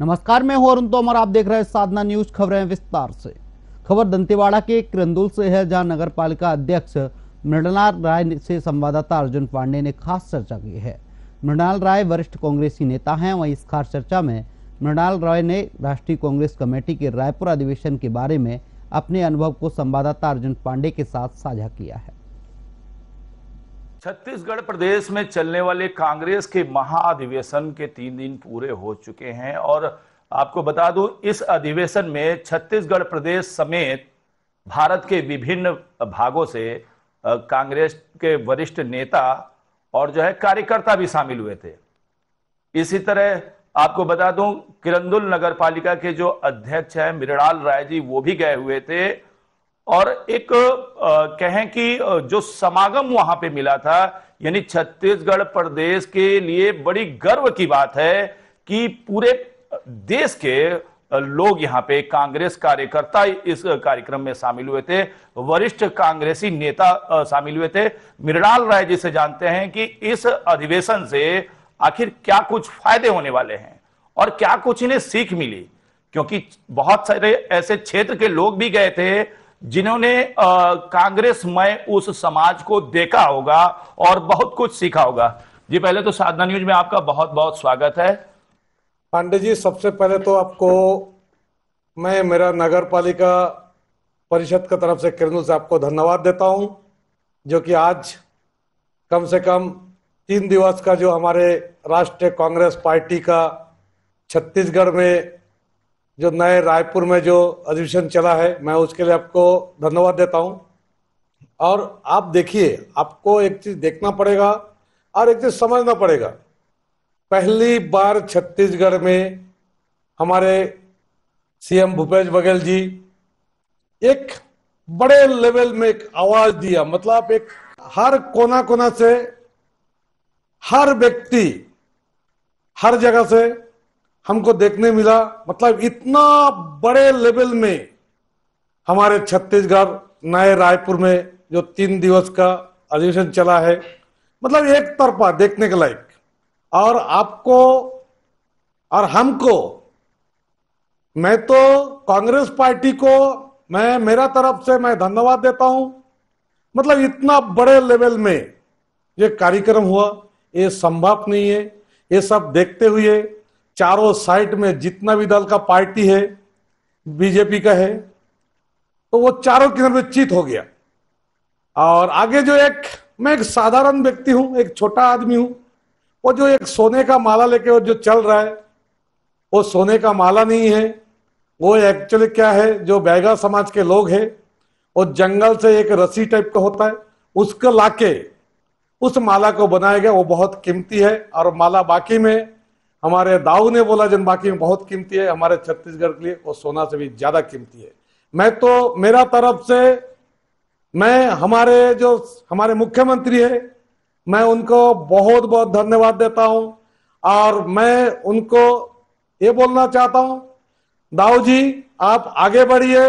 नमस्कार मैं हूं अरुण तोमर आप देख रहे हैं साधना न्यूज खबरें विस्तार से खबर दंतेवाड़ा के क्रंदुल से है जहां नगर पालिका अध्यक्ष मृणाल राय से संवाददाता अर्जुन पांडे ने खास चर्चा की है मृणाल राय वरिष्ठ कांग्रेसी नेता हैं वहीं इस खास चर्चा में मृणाल राय ने राष्ट्रीय कांग्रेस कमेटी के रायपुर अधिवेशन के बारे में अपने अनुभव को संवाददाता अर्जुन पांडे के साथ साझा किया है छत्तीसगढ़ प्रदेश में चलने वाले कांग्रेस के महाअधिवेशन के तीन दिन पूरे हो चुके हैं और आपको बता दूं इस अधिवेशन में छत्तीसगढ़ प्रदेश समेत भारत के विभिन्न भागों से कांग्रेस के वरिष्ठ नेता और जो है कार्यकर्ता भी शामिल हुए थे इसी तरह आपको बता दूं किरंदुल नगर पालिका के जो अध्यक्ष हैं मृणाल राय जी वो भी गए हुए थे और एक आ, कहें कि जो समागम वहां पे मिला था यानी छत्तीसगढ़ प्रदेश के लिए बड़ी गर्व की बात है कि पूरे देश के लोग यहाँ पे कांग्रेस कार्यकर्ता इस कार्यक्रम में शामिल हुए थे वरिष्ठ कांग्रेसी नेता शामिल हुए थे मृणाल राय जी से जानते हैं कि इस अधिवेशन से आखिर क्या कुछ फायदे होने वाले हैं और क्या कुछ इन्हें सीख मिली क्योंकि बहुत सारे ऐसे क्षेत्र के लोग भी गए थे जिन्होंने कांग्रेस में उस समाज को देखा होगा और बहुत कुछ सीखा होगा जी पहले तो साधना न्यूज में आपका बहुत बहुत स्वागत है पांडे जी सबसे पहले तो आपको मैं मेरा नगर पालिका परिषद की तरफ से किरणों से आपको धन्यवाद देता हूं जो कि आज कम से कम तीन दिवस का जो हमारे राष्ट्रीय कांग्रेस पार्टी का छत्तीसगढ़ में जो नए रायपुर में जो अधिवेशन चला है मैं उसके लिए आपको धन्यवाद देता हूँ और आप देखिए आपको एक चीज देखना पड़ेगा और एक चीज समझना पड़ेगा पहली बार छत्तीसगढ़ में हमारे सीएम भूपेश बघेल जी एक बड़े लेवल में एक आवाज दिया मतलब एक हर कोना कोना से हर व्यक्ति हर जगह से हमको देखने मिला मतलब इतना बड़े लेवल में हमारे छत्तीसगढ़ नए रायपुर में जो तीन दिवस का अधिवेशन चला है मतलब एक तरफा देखने के लायक और आपको और हमको मैं तो कांग्रेस पार्टी को मैं मेरा तरफ से मैं धन्यवाद देता हूं मतलब इतना बड़े लेवल में ये कार्यक्रम हुआ ये संभव नहीं है ये सब देखते हुए चारों साइड में जितना भी दल का पार्टी है बीजेपी का है तो वो चारों किनारे चित हो गया और आगे जो एक मैं एक साधारण व्यक्ति हूं एक छोटा आदमी हूं वो जो एक सोने का माला लेके वो जो चल रहा है वो सोने का माला नहीं है वो एक्चुअली क्या है जो बैगा समाज के लोग है वो जंगल से एक रस्सी टाइप का होता है उसको लाके उस माला को बनाया गया वो बहुत कीमती है और माला बाकी में हमारे दाऊ ने बोला बाकी में बहुत कीमती है हमारे छत्तीसगढ़ के लिए वो सोना से भी ज्यादा कीमती है मैं तो मेरा तरफ से मैं हमारे जो हमारे मुख्यमंत्री है मैं उनको बहुत बहुत धन्यवाद देता हूं और मैं उनको ये बोलना चाहता हूं दाऊ जी आप आगे बढ़िए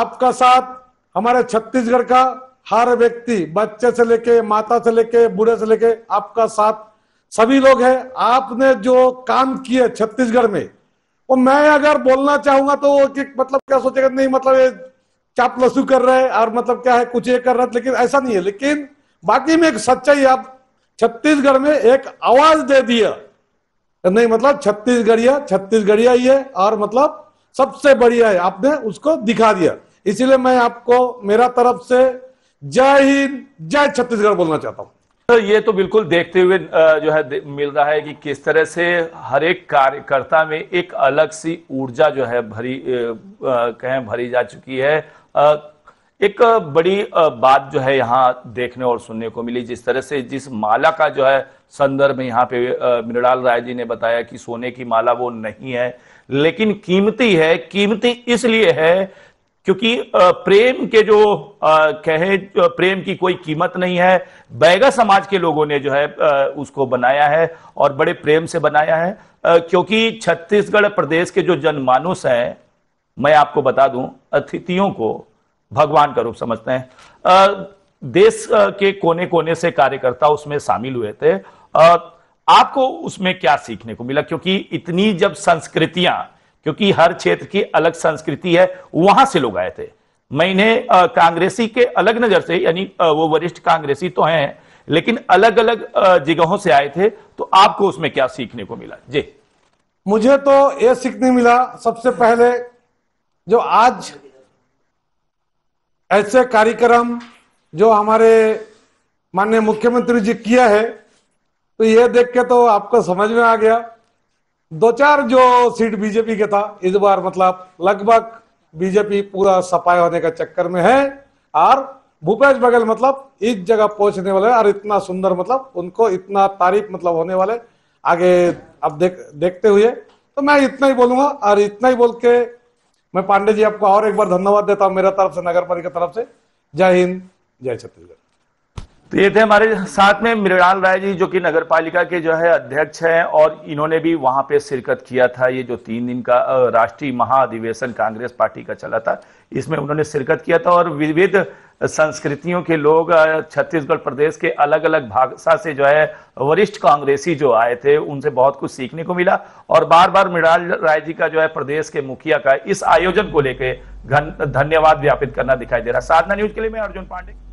आपका साथ हमारे छत्तीसगढ़ का हर व्यक्ति बच्चे से लेके माता से लेके बूढ़े से लेके आपका साथ सभी लोग हैं आपने जो काम किए छत्तीसगढ़ में वो मैं अगर बोलना चाहूंगा तो कि मतलब क्या सोचेगा नहीं मतलब ये चाप लसू कर रहे हैं और मतलब क्या है कुछ ये कर रहे लेकिन ऐसा नहीं है लेकिन बाकी में एक सच्चाई आप छत्तीसगढ़ में एक आवाज दे दिया नहीं मतलब छत्तीसगढ़िया छत्तीसगढ़िया ही है और मतलब सबसे बढ़िया है आपने उसको दिखा दिया इसीलिए मैं आपको मेरा तरफ से जय हिंद जय छत्तीसगढ़ बोलना चाहता हूँ सर तो ये तो बिल्कुल देखते हुए जो है मिल रहा है कि किस तरह से हर एक कार्यकर्ता में एक अलग सी ऊर्जा जो है भरी कहें भरी जा चुकी है एक बड़ी बात जो है यहाँ देखने और सुनने को मिली जिस तरह से जिस माला का जो है संदर्भ यहाँ पे मृणाल राय जी ने बताया कि सोने की माला वो नहीं है लेकिन कीमती है कीमती इसलिए है क्योंकि प्रेम के जो कहे प्रेम की कोई कीमत नहीं है बैगा समाज के लोगों ने जो है उसको बनाया है और बड़े प्रेम से बनाया है क्योंकि छत्तीसगढ़ प्रदेश के जो जनमानुष हैं मैं आपको बता दूं अतिथियों को भगवान का रूप समझते हैं देश के कोने कोने से कार्यकर्ता उसमें शामिल हुए थे आपको उसमें क्या सीखने को मिला क्योंकि इतनी जब संस्कृतियां क्योंकि हर क्षेत्र की अलग संस्कृति है वहां से लोग आए थे मैंने कांग्रेसी के अलग नजर से यानी वो वरिष्ठ कांग्रेसी तो हैं लेकिन अलग अलग जगहों से आए थे तो आपको उसमें क्या सीखने को मिला जी मुझे तो ये सीखने मिला सबसे पहले जो आज ऐसे कार्यक्रम जो हमारे माननीय मुख्यमंत्री जी किया है तो यह देख के तो आपको समझ में आ गया दो चार जो सीट बीजेपी के था इस बार मतलब लगभग बीजेपी पूरा सफाई होने के चक्कर में है और भूपेश बघेल मतलब इस जगह पहुंचने वाले और इतना सुंदर मतलब उनको इतना तारीफ मतलब होने वाले आगे अब देख देखते हुए तो मैं इतना ही बोलूंगा और इतना ही बोल के मैं पांडे जी आपको और एक बार धन्यवाद देता हूँ मेरा तरफ से नगर परिषद तरफ से जय हिंद जय छत्तीसगढ़ तो ये थे हमारे साथ में मृणाल राय जी जो कि नगर पालिका के जो है अध्यक्ष हैं और इन्होंने भी वहां पे शिरकत किया था ये जो तीन दिन का राष्ट्रीय महाअधिवेशन कांग्रेस पार्टी का चला था इसमें उन्होंने शिरकत किया था और विविध संस्कृतियों के लोग छत्तीसगढ़ प्रदेश के अलग अलग भाषा से जो है वरिष्ठ कांग्रेसी जो आए थे उनसे बहुत कुछ सीखने को मिला और बार बार मृणाल राय जी का जो है प्रदेश के मुखिया का इस आयोजन को लेकर धन्यवाद ज्ञापित करना दिखाई दे रहा साधना न्यूज के लिए मैं अर्जुन पांडे